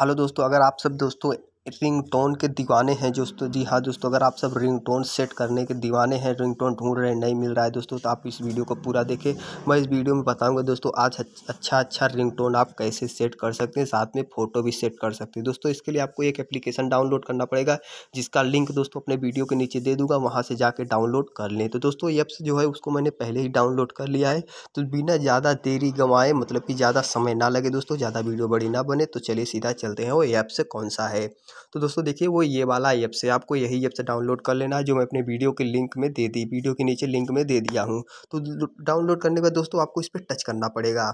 hello दोस्तों अगर आप सब दोस्तों रिंगटोन के दीवाने हैं दोस्तों जी हाँ दोस्तों अगर आप सब रिंगटोन सेट करने के दीवाने हैं रिंगटोन ढूंढ रहे हैं नहीं मिल रहा है दोस्तों तो आप इस वीडियो को पूरा देखें मैं इस वीडियो में बताऊंगा दोस्तों आज अच्छा अच्छा रिंगटोन आप कैसे सेट कर सकते हैं साथ में फ़ोटो भी सेट कर सकते हैं दोस्तों इसके लिए आपको एक एप्लीकेशन डाउनलोड करना पड़ेगा जिसका लिंक दोस्तों अपने वीडियो के नीचे दे दूंगा वहाँ से जाकर डाउनलोड कर लें तो दोस्तों ऐप्स जो है उसको मैंने पहले ही डाउनलोड कर लिया है तो बिना ज़्यादा देरी गंवाए मतलब कि ज़्यादा समय ना लगे दोस्तों ज़्यादा वीडियो बड़ी ना बने तो चलिए सीधा चलते हैं वो ऐप से कौन सा है तो दोस्तों देखिए वो ये वाला ऐप से आपको यही ऐप से डाउनलोड कर लेना है जो मैं अपने वीडियो के लिंक में दे दी वीडियो के नीचे लिंक में दे दिया हूँ तो डाउनलोड करने के बाद दोस्तों आपको इस पर टच करना पड़ेगा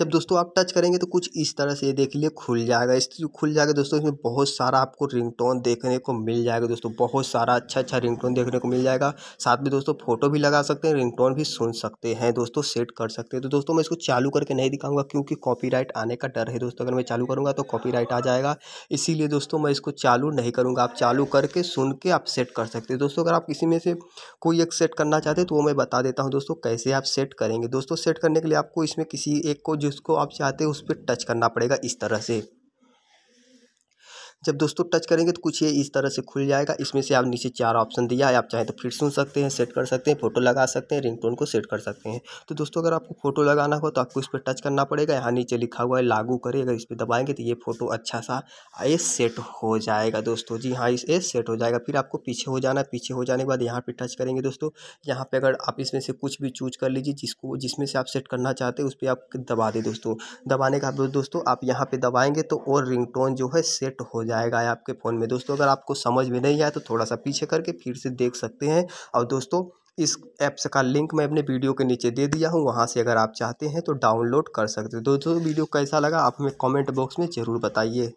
जब दोस्तों आप टच करेंगे तो कुछ इस तरह से ये देख लिए खुल जाएगा इस खुल जाएगा दोस्तों इसमें बहुत सारा आपको रिंगटोन देखने को मिल जाएगा दोस्तों बहुत सारा अच्छा अच्छा रिंगटोन देखने को मिल जाएगा साथ में दोस्तों फोटो भी लगा सकते हैं रिंगटोन भी सुन सकते हैं दोस्तों सेट कर सकते हैं तो दोस्तों मैं इसको चालू करके नहीं दिखाऊंगा क्योंकि कॉपी आने का डर है दोस्तों अगर मैं चालू करूँगा तो कॉपी आ जाएगा इसीलिए दोस्तों मैं इसको चालू नहीं करूँगा आप चालू करके सुन के आप सेट कर सकते हैं दोस्तों अगर आप किसी में से कोई एक सेट करना चाहते हैं तो वो मैं बता देता हूँ दोस्तों कैसे आप सेट करेंगे दोस्तों सेट करने के लिए आपको इसमें किसी एक को जो जिसको आप चाहते हैं उस पर टच करना पड़ेगा इस तरह से जब दोस्तों टच करेंगे तो कुछ ये इस तरह से खुल जाएगा इसमें से आप नीचे चार ऑप्शन दिया है आप चाहें तो फिर सुन सकते हैं सेट कर सकते हैं फोटो लगा सकते हैं रिंगटोन को सेट कर सकते हैं तो दोस्तों अगर आपको फोटो लगाना हो तो आपको इस पर टच करना पड़ेगा यहाँ नीचे लिखा हुआ है लागू करें अगर इस पर दबाएंगे तो ये फोटो अच्छा सा ये सेट हो जाएगा दोस्तों जी हाँ इस ये सेट हो जाएगा फिर आपको पीछे हो जाना पीछे हो जाने के बाद यहाँ पर टच करेंगे दोस्तों यहाँ पर अगर आप इसमें से कुछ भी चूज कर लीजिए जिसको जिसमें से आप सेट करना चाहते हैं उस पर आप दबा दें दोस्तों दबाने का दोस्तों आप यहाँ पर दबाएंगे तो और रिंगटोन जो है सेट हो जाए जाएगा आपके फ़ोन में दोस्तों अगर आपको समझ में नहीं आया तो थोड़ा सा पीछे करके फिर से देख सकते हैं और दोस्तों इस ऐप्स का लिंक मैं अपने वीडियो के नीचे दे दिया हूँ वहाँ से अगर आप चाहते हैं तो डाउनलोड कर सकते हैं दोस्तों वीडियो कैसा लगा आप हमें कॉमेंट बॉक्स में ज़रूर बताइए